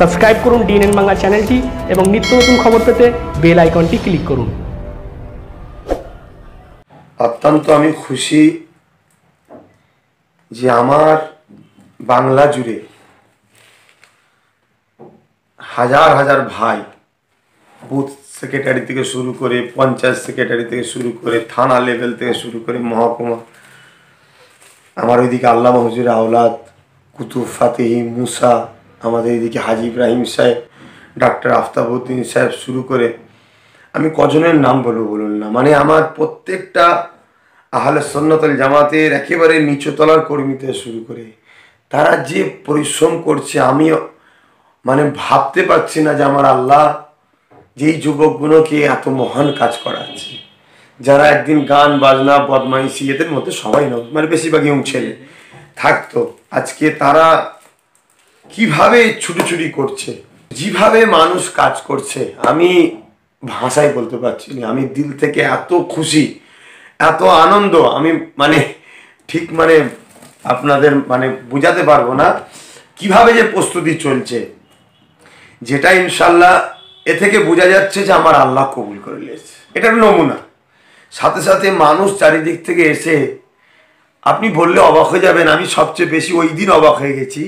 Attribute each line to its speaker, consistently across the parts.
Speaker 1: Subscribe করুন DNN Bangla চ্যানেলটি এবং নিত্য নতুন খবর পেতে বেল আইকনটি ক্লিক করুন অত্যন্ত আমি খুশি যে আমার বাংলা জুড়ে হাজার হাজার ভাই বুথ সেক্রেটারি থেকে শুরু করে পঞ্চায়েত সেক্রেটারি থেকে শুরু করে থানা লেভেল থেকে শুরু করে মহকুমা আমার ওইদিকে আল্লাহ মহজুর আওলাদ কুতুব ফাতেহি মুসা আমাদের এদিকে হাজি ইব্রাহিম সাহেব ডাক্তার আফতাবউদ্দিন সাহেব শুরু করে আমি কজনের নাম বলবো বলুন না মানে আমার প্রত্যেকটা আহলে সন্ন্যতল জামাতের একেবারে নিচুতলার কর্মীতে শুরু করে তারা যে পরিশ্রম করছে আমি মানে ভাবতে পারছি না যে আমার আল্লাহ যেই যুবকগুলোকে এত মহান কাজ করাচ্ছে যারা একদিন গান বাজনা বদমাইশি এদের মধ্যে সবাই নয় মানে বেশিরভাগই ছেলে থাকতো আজকে তারা কিভাবে ছুটোছুটি করছে যেভাবে মানুষ কাজ করছে আমি ভাষায় বলতে পারছি না আমি দিল থেকে এত খুশি এত আনন্দ আমি মানে ঠিক মানে আপনাদের মানে বোঝাতে পারবো না কিভাবে যে প্রস্তুতি চলছে যেটা ইনশাল্লাহ এ থেকে বোঝা যাচ্ছে যে আমার আল্লাহ কবুল করে নিয়েছে এটার নমুনা সাথে সাথে মানুষ চারিদিক থেকে এসে আপনি বললে অবাক হয়ে যাবেন আমি সবচেয়ে বেশি ওই দিন অবাক হয়ে গেছি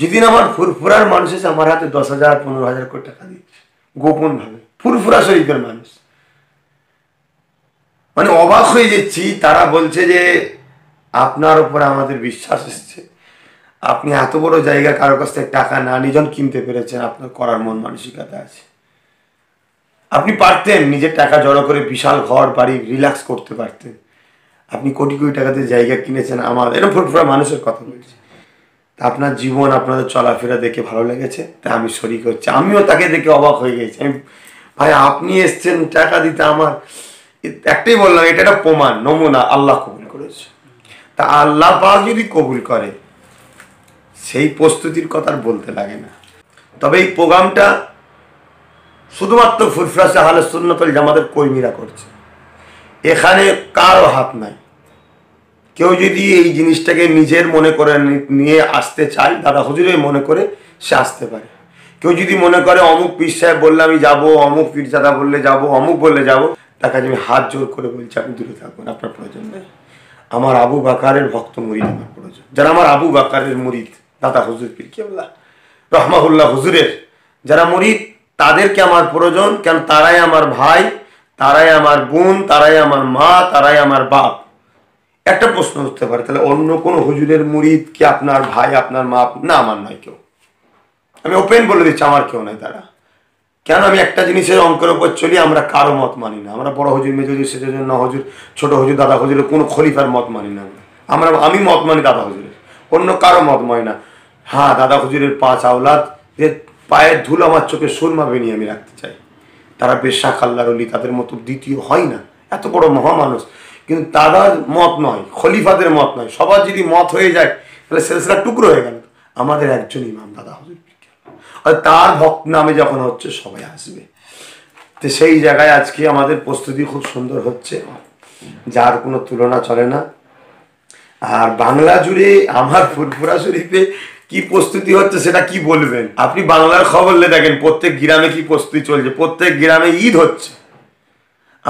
Speaker 1: যেদিন আমার ফুরফুরার মানুষ এসে আমার হাতে দশ হাজার পনেরো হাজার কোটি টাকা গোপন গোপনভাবে ফুরফুরা শরীফের মানুষ মানে অবাক হয়ে যাচ্ছি তারা বলছে যে আপনার ওপরে আমাদের বিশ্বাস এসছে আপনি এত বড় জায়গা কারোর কাছ থেকে টাকা না নিজন কিনতে পেরেছেন আপনার করার মন মানসিকতা আছে আপনি পারতেন নিজের টাকা জড়ো করে বিশাল ঘর বাড়ি রিল্যাক্স করতে পারতেন আপনি কোটি কোটি টাকাতে জায়গা কিনেছেন আমার এরকম ফুটফুরা মানুষের কথা তা আপনার জীবন আপনাদের চলাফেরা দেখে ভালো লেগেছে তা আমি শরীর করছি আমিও তাকে দেখে অবাক হয়ে গেছি আমি ভাই আপনি এসছেন টাকা দিতে আমার একটাই বললাম এটা একটা প্রমাণ নমুনা আল্লাহ কবুল করেছে তা আল্লাহ পা যদি কবুল করে সেই প্রস্তুতির কথা আর বলতে লাগে না তবে এই প্রোগ্রামটা শুধুমাত্র ফুরফরাসে হালে সুন্নতল জামাদের কর্মীরা করছে এখানে কারো হাত নাই কেউ যদি এই জিনিসটাকে নিজের মনে করে নিয়ে আসতে চায় দাদা হুজুরে মনে করে সে আসতে পারে কেউ যদি মনে করে অমুক পীর সাহেব বললে আমি যাবো অমুক পীর দাদা বললে যাব অমুক বললে যাব তার কাছে আমি হাত জোর করে বলছি আপনি দূরে থাকবো আপনার প্রয়োজন নেই আমার আবু বাকারের ভক্ত মুরিদ আমার প্রয়োজন যারা আমার আবু বাকারের মুরিদ দাদা হুজুর পীর কেবলা রহমাহুল্লাহ হুজুরের যারা মুরিদ তাদেরকে আমার প্রয়োজন কেন তারাই আমার ভাই তারাই আমার বোন তারাই আমার মা তারাই আমার বাপ একটা প্রশ্ন উঠতে পারে তাহলে অন্য কোনো হুজুরের মুরিদ কি আপনার ভাই আপনার মা না আমার নয় কেউ আমি ওপেন বলে দিচ্ছি আমার কেউ নাই তারা কেন আমি একটা জিনিসের অঙ্কের উপর চলি আমরা কারো মত মানি না আমরা বড় হজুর মেজ হজুর সেজ ন হজুর ছোটো হজুর দাদা হজুরের কোনো খলিফার মত মানি না আমরা আমি মত মানি দাদা হজুরের অন্য কারো মত মানি না হ্যাঁ দাদা হজুরের পাঁচ আওলাদ যে পায়ের ধুলো আমার চোখে সুরমা বেনিয়ে আমি রাখতে চাই তারা বেশ আল্লাহর অলি তাদের মতো দ্বিতীয় হয় না এত বড় মহামানুষ কিন্তু তাদের মত নয় খলিফাদের মত নয় সবার যদি মত হয়ে যায় তাহলে সিলসিলা টুকরো হয়ে গেল আমাদের একজন ইমাম দাদা হজুর আর তার ভক্ত নামে যখন হচ্ছে সবাই আসবে তো সেই জায়গায় আজকে আমাদের প্রস্তুতি খুব সুন্দর হচ্ছে যার কোনো তুলনা চলে না আর বাংলা জুড়ে আমার ফুরফুরা শরীফে কি প্রস্তুতি হচ্ছে সেটা কি বলবেন আপনি বাংলার খবর লে দেখেন প্রত্যেক গ্রামে কি প্রস্তুতি চলছে প্রত্যেক গ্রামে ঈদ হচ্ছে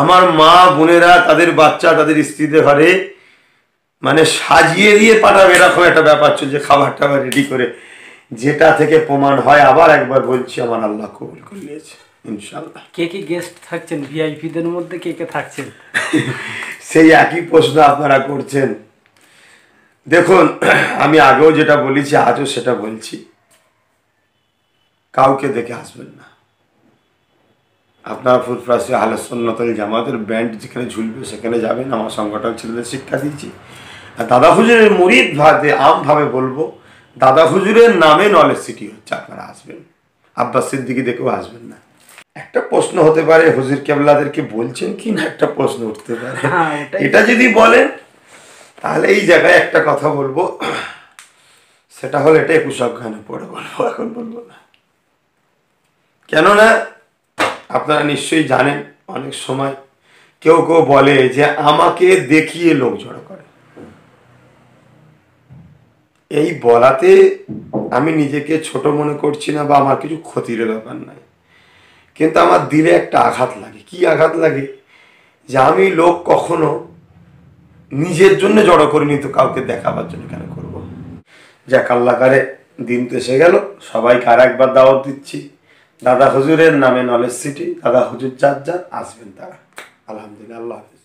Speaker 1: আমার মা বোনেরা তাদের বাচ্চা তাদের স্ত্রীদের ঘরে মানে সাজিয়ে দিয়ে পাঠাবে এরকম একটা ব্যাপার চলছে খাবার টাবার রেডি করে যেটা থেকে প্রমাণ হয় আবার একবার বলছি আমার আল্লাহ কবুল করে নিয়েছে ইনশাল্লাহ কে কে গেস্ট থাকছেন ভিআইপিদের মধ্যে কে কে থাকছেন সেই একই প্রশ্ন আপনারা করছেন দেখুন আমি আগেও যেটা বলেছি আজও সেটা বলছি কাউকে দেখে আসবেন না আপনার ফুলফ্রাসে আলসন্নতল জামাতের ব্যান্ড যেখানে ঝুলবে সেখানে যাবেন আমার সংগঠন ছেলেদের শিক্ষা দিয়েছি আর দাদা হুজুরের মুরিদ ভাতে আমভাবে বলবো দাদা হুজুরের নামে নলেজ সিটি হচ্ছে আপনারা আসবেন আব্বাস সিদ্দিকি দেখেও আসবেন না একটা প্রশ্ন হতে পারে হুজুর কেবলাদেরকে বলছেন কি না একটা প্রশ্ন উঠতে পারে হ্যাঁ, এটা যদি বলেন তাহলে এই জায়গায় একটা কথা বলবো সেটা হলো এটা একুশ অজ্ঞানে পড়ে বলবো এখন বলবো না কেননা আপনারা নিশ্চয়ই জানেন অনেক সময় কেউ কেউ বলে যে আমাকে দেখিয়ে লোক জড়ো করে এই বলাতে আমি নিজেকে ছোট মনে করছি না বা আমার কিছু ক্ষতির ব্যাপার নাই কিন্তু আমার দিলে একটা আঘাত লাগে কি আঘাত লাগে যে আমি লোক কখনো নিজের জন্য জড়ো করে নিত কাউকে দেখাবার জন্য কেন করব। যাক আল্লাহকারে দিন তো এসে গেল সবাইকে আর একবার দাওয়াত দিচ্ছি দাদা হুজুরের নামে নলেজ সিটি দাদা হুজুর যার যার আসবেন তারা আলহামদুলিল্লাহ আল্লাহ হাফিজ